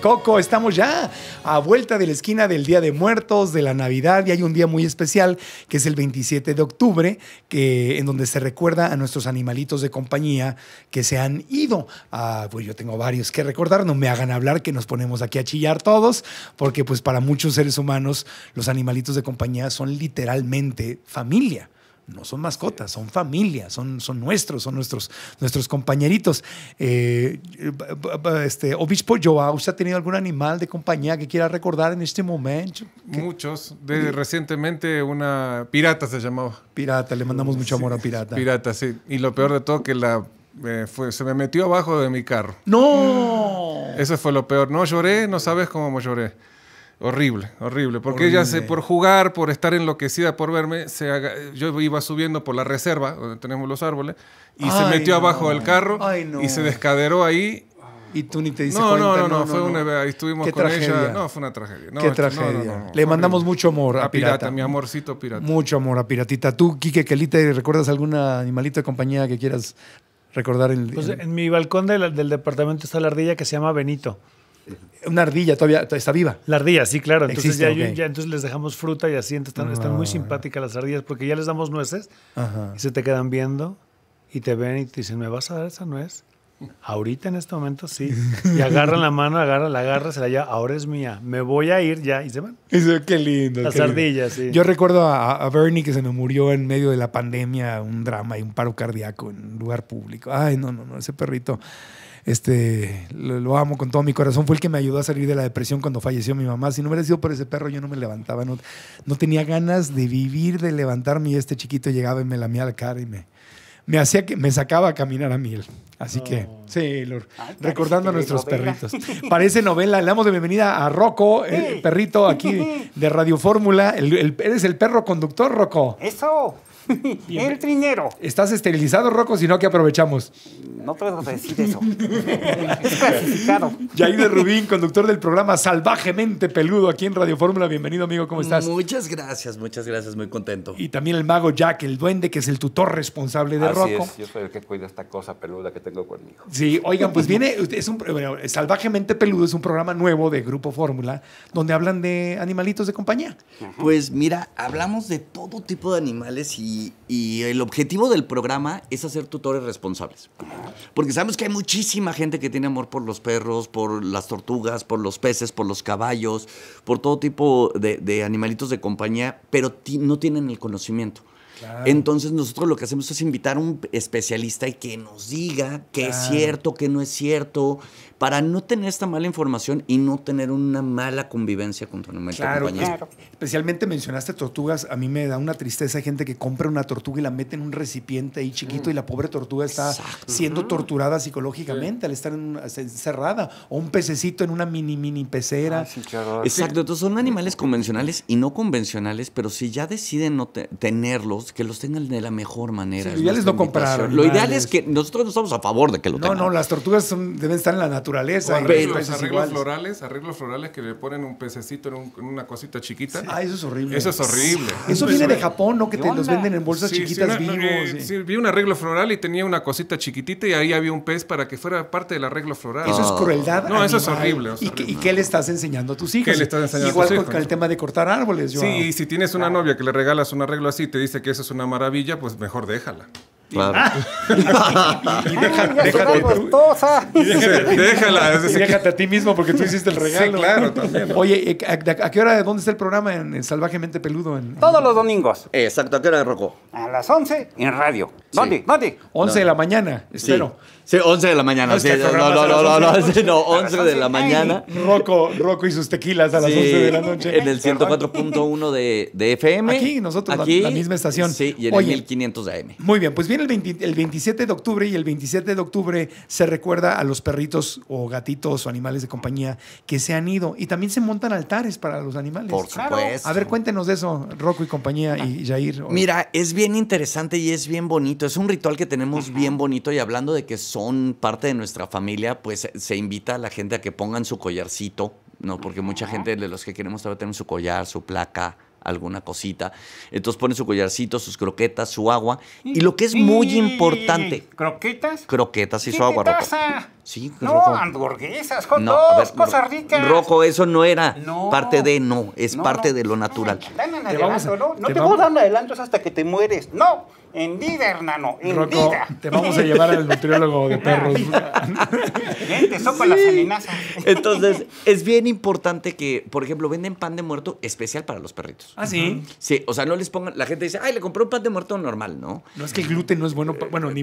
Coco, estamos ya a vuelta de la esquina del Día de Muertos, de la Navidad, y hay un día muy especial que es el 27 de octubre, que, en donde se recuerda a nuestros animalitos de compañía que se han ido. Ah, pues yo tengo varios que recordar, no me hagan hablar que nos ponemos aquí a chillar todos, porque pues para muchos seres humanos los animalitos de compañía son literalmente familia no son mascotas, son familias, son, son nuestros, son nuestros, nuestros compañeritos. Eh, este, obispo Joao, ¿usted ha tenido algún animal de compañía que quiera recordar en este momento? Muchos. Recientemente una pirata se llamaba. Pirata, le mandamos mucho amor a Pirata. Pirata, sí. Y lo peor de todo que la eh, se me metió abajo de mi carro. ¡No! Eso fue lo peor. No lloré, no sabes cómo lloré. Horrible, horrible. Porque ella, se, por jugar, por estar enloquecida, por verme, se yo iba subiendo por la reserva, donde tenemos los árboles, y se metió abajo del carro y se descaderó ahí. Y tú ni te dices no, No, no, no, fue una... estuvimos con tragedia? ella. No, fue una tragedia. Qué tragedia. Le mandamos mucho amor a, a pirata, mi amorcito Pirata. Mucho amor a Piratita. Tú, Quique ¿y ¿recuerdas algún animalito de compañía que quieras recordar? Pues, el, en mi balcón del departamento está la ardilla que se llama Benito. Una ardilla todavía está viva. La ardilla, sí, claro. Entonces, ya, entonces les dejamos fruta y así. Entonces están, ah, muy simpáticas las ardillas porque ya les damos nueces y se te quedan viendo y te ven y te dicen, ¿me vas a dar esa nuez? Ahorita en este momento sí. Y agarran la mano, agarran, la agarra, se la lleva. Ahora es mía. Me voy a ir ya. Y se van. qué lindo. Las ardillas, sí. Yo recuerdo a, a, Bernie que se me murió en medio de la pandemia, un drama y un paro cardíaco en un lugar público. Ay, no, no, no, ese perrito. Este, lo, amo con todo mi corazón. Fue el que me ayudó a salir de la depresión cuando falleció mi mamá. Si no hubiera sido por ese perro, yo no me levantaba. No, tenía ganas de vivir, de levantarme. Y este chiquito llegaba y me lamía la cara y me, me hacía que me sacaba a caminar a miel. Así que, sí, ah, recordando a nuestros perritos. perritos. Parece novela. Le damos de bienvenida a Rocco, el perrito aquí de Radio Fórmula. eres el perro conductor, Rocco. Eso. el trinero. Estás esterilizado, Rocco, no, que aprovechamos. No te a decir eso. clasificado. Rubín, conductor del programa Salvajemente Peludo aquí en Radio Fórmula. Bienvenido, amigo, ¿cómo estás? Muchas gracias, muchas gracias, muy contento. Y también el mago Jack, el duende, que es el tutor responsable de Así Rocco. Es. Yo soy el que cuida esta cosa peluda que tengo conmigo. Sí, oigan, pues viene, es un, bueno, Salvajemente Peludo es un programa nuevo de Grupo Fórmula donde hablan de animalitos de compañía. Pues mira, hablamos de todo tipo de animales y y, el objetivo del programa es hacer tutores responsables. Porque sabemos que hay muchísima gente que tiene amor por los perros, por las tortugas, por los peces, por los caballos, por todo tipo de animalitos de compañía, pero no tienen el conocimiento. Entonces nosotros lo que hacemos es invitar a un especialista y que nos diga qué es cierto, qué no es cierto, para no tener esta mala información y no tener una mala convivencia con tu claro, Especialmente mencionaste tortugas, a mí me da una tristeza gente que compra una tortuga y la mete en un recipiente ahí chiquito mm. y la pobre tortuga está siendo torturada psicológicamente al estar en, encerrada o un pececito en una mini mini pecera. Ah, Exacto, entonces son animales convencionales y no convencionales, pero si ya deciden no tenerlos pues, que los tengan de la mejor manera. lo ideal es no comprar. Lo ideal es que nosotros no estamos a favor de que lo tengan. No, no, las tortugas deben estar en la naturaleza. Arreglos, florales, arreglos florales que le ponen un pececito en, una cosita chiquita. Ah, eso es horrible. Eso es horrible. Eso viene de Japón, ¿no? Que te los venden en bolsas chiquitas vivos. Eh, sí. vi un arreglo floral y tenía una cosita chiquitita y ahí había un pez para que fuera parte del arreglo floral. Eso es ah. crueldad. No, eso es horrible. ¿Y, qué, le estás enseñando a tus hijos? ¿Qué le estás enseñando Igual a tus con el tema de cortar árboles. sí, y si tienes una ah. novia que le regalas un arreglo así te dice que es es una maravilla, pues mejor déjala. Claro. Ah. y, déjala. déjate a ti mismo porque tú hiciste el regalo. Sí, claro, Oye, ¿a, qué hora, de dónde está el programa en, Salvajemente Peludo? En, Todos los domingos. Exacto, ¿a qué hora, de Rocco? A las 11 en radio. Mati, Mati. 11 de la mañana, espero. Sí, 11 de la mañana. no, no, no, no, no, 11 de la mañana. Rocco, y sus tequilas a las 11 de la noche. En el 104.1 de, FM. Aquí, nosotros, la, misma estación. Sí, y en el 1500 AM. Muy bien, pues viene el, 27 de octubre y el 27 de octubre se recuerda a los perritos o gatitos o animales de compañía que se han ido y también se montan altares para los animales. Por supuesto. A ver, cuéntenos de eso, Rocco y compañía y ah, Jair. Mira, es bien interesante y es bien bonito entonces es un ritual que tenemos bien bonito y hablando de que son parte de nuestra familia, pues eh, se invita a la gente a que pongan su collarcito, ¿no? Porque mucha gente de los que queremos saber tener su collar, su placa, alguna cosita. Entonces ponen su collarcito, sus croquetas, su agua. Y lo que es muy importante. ¿Croquetas? Croquetas y su agua, Rocco. Sí, no, hamburguesas, no, cosas ricas. Rojo, eso no era parte de, no, es parte de lo natural. ¿no? te, te dando adelantos hasta que te mueres. No. En vida, hermano, en Te vamos a llevar al nutriólogo de perros. Gente, son con las amenazas. Entonces, es bien importante que, por ejemplo, venden pan de muerto especial para los perritos. Ah, sí. Sí, o sea, no les pongan. La gente dice, ay, le compré un pan de muerto normal, ¿no? No es que el gluten no es bueno, bueno, ni,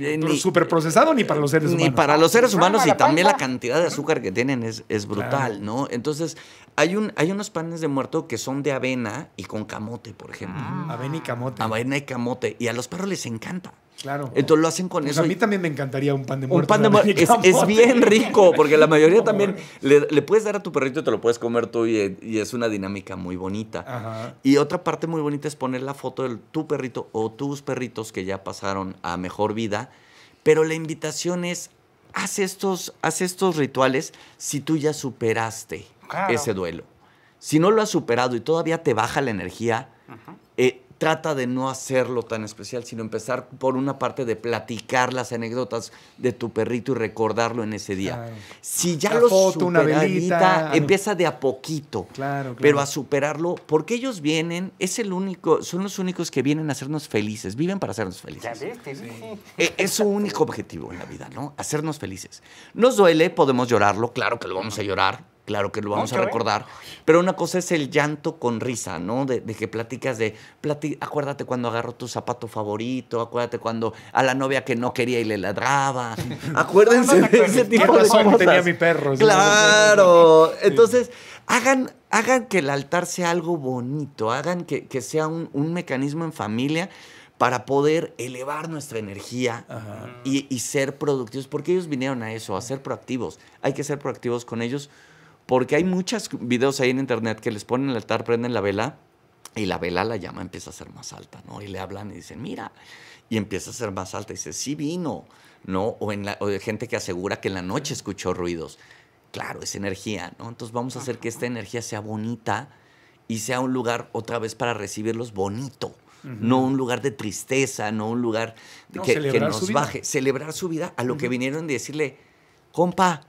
eh, mm, super procesado ni para los seres humanos. Ni para los seres ah, humanos y también la cantidad de azúcar que tienen es, brutal, ¿no? Entonces, hay, un, hay unos panes de muerto que son de avena y con camote, por ejemplo. Ah. avena y camote. Avena y camote y a los perros les encanta. Claro. Entonces lo hacen con pues eso. A mí también me encantaría un pan de muerto. Un pan de muerto. Es, bien rico, porque la mayoría también le, puedes dar a tu perrito y te lo puedes comer tú y, es una dinámica muy bonita. Y otra parte muy bonita es poner la foto de tu perrito o tus perritos que ya pasaron a mejor vida, pero la invitación es, haz estos, haz estos rituales si tú ya superaste ese duelo. Si no lo has superado y todavía te baja la energía, eh, trata de no hacerlo tan especial, sino empezar por una parte de platicar las anécdotas de tu perrito y recordarlo en ese día. Si ya lo una empieza de a poquito, claro, pero a superarlo, porque ellos vienen, es el único, son los únicos que vienen a hacernos felices, viven para hacernos felices. E, es su único objetivo en la vida, ¿no? Hacernos felices. Nos duele, podemos llorarlo, claro que lo vamos a llorar, claro que lo vamos a recordar. Pero una cosa es el llanto con risa, ¿no? De, que platicas de, acuérdate cuando agarró tu zapato favorito, acuérdate cuando a la novia que no quería y le ladraba. Acuérdense de ese tipo de cosas. tenía mi perro. Claro. Entonces, hagan, hagan que el altar sea algo bonito, hagan que, sea un, mecanismo en familia para poder elevar nuestra energía y, y, ser productivos, porque ellos vinieron a eso, a ser proactivos. Hay que ser proactivos con ellos porque hay muchos videos ahí en internet que les ponen el altar, prenden la vela y la vela, la llama, empieza a ser más alta, ¿no? Y le hablan y dicen, mira, y empieza a ser más alta. Y dice, sí vino, ¿no? O, en hay gente que asegura que en la noche escuchó ruidos. Claro, es energía, ¿no? Entonces vamos a hacer que esta energía sea bonita y sea un lugar otra vez para recibirlos bonito. No un lugar de tristeza, no un lugar que, nos baje. Celebrar su vida a lo que vinieron y decirle, compa,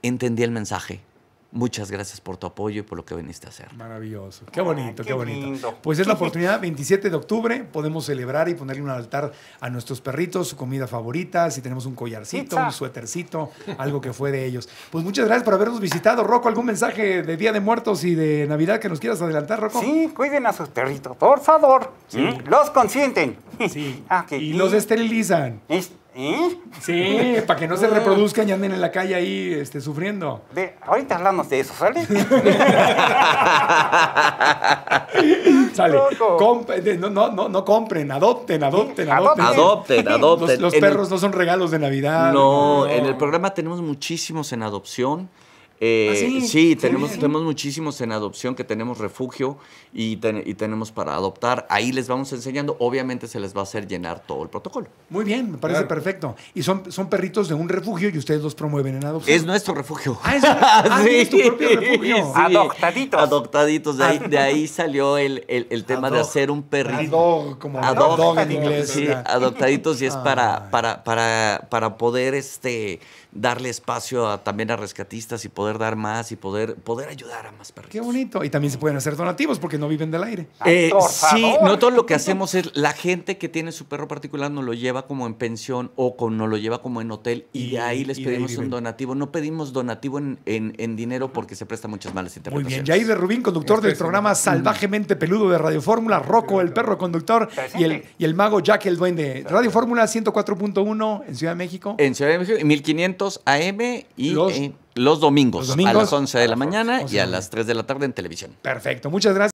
entendí el mensaje. Muchas gracias por tu apoyo y por lo que viniste a hacer. Maravilloso. Qué bonito, qué, bonito. Pues es la oportunidad, 27 de octubre, podemos celebrar y ponerle un altar a nuestros perritos, su comida favorita, si tenemos un collarcito, un suetercito, algo que fue de ellos. Pues muchas gracias por habernos visitado. Rocco, ¿algún mensaje de Día de Muertos y de Navidad que nos quieras adelantar, Rocco? Sí, cuiden a sus perritos, por favor. Sí. ¿Mm? Los consienten. Sí. Ah, y los esterilizan. ¿Eh? Sí, para que no se ah. reproduzcan y anden en la calle ahí este, sufriendo. De, ahorita hablamos de eso, ¿sale? no, compren, adopten, adopten, adopten. Adopten, adopten. Los, perros no son regalos de Navidad. no, en el programa tenemos muchísimos en adopción. Eh, ¿Ah, sí? tenemos, muchísimos en adopción que tenemos refugio y, tenemos para adoptar. Ahí les vamos enseñando. Obviamente se les va a hacer llenar todo el protocolo. Muy bien, me parece perfecto. Y son, son perritos de un refugio y ustedes los promueven en adopción. Es nuestro refugio. Ah, es, ah, tu propio refugio. Adoptaditos. Adoptaditos. De ahí, ah. salió el, tema de hacer un perrito. como adoptaditos. en inglés. adoptaditos y es para, para, para, para poder este darle espacio también a rescatistas y poder dar más y poder, poder ayudar a más personas. Qué bonito. Y también se pueden hacer donativos porque no viven del aire. Eh, sí, nosotros lo que hacemos es la gente que tiene su perro particular nos lo lleva como en pensión o nos lo lleva como en hotel y, ahí les pedimos un donativo. No pedimos donativo en, en, dinero porque se presta muchas malas interpretaciones. Muy bien. de Rubín, conductor del programa Salvajemente Peludo de Radio Fórmula, Rocco, el perro conductor y el, y el mago Jack, el duende. Radio Fórmula 104.1 en Ciudad de México. En Ciudad de México y 1500 AM y los, domingos, los, domingos, a las 11 de la mañana y a las 3 de la tarde en televisión. Perfecto, muchas gracias.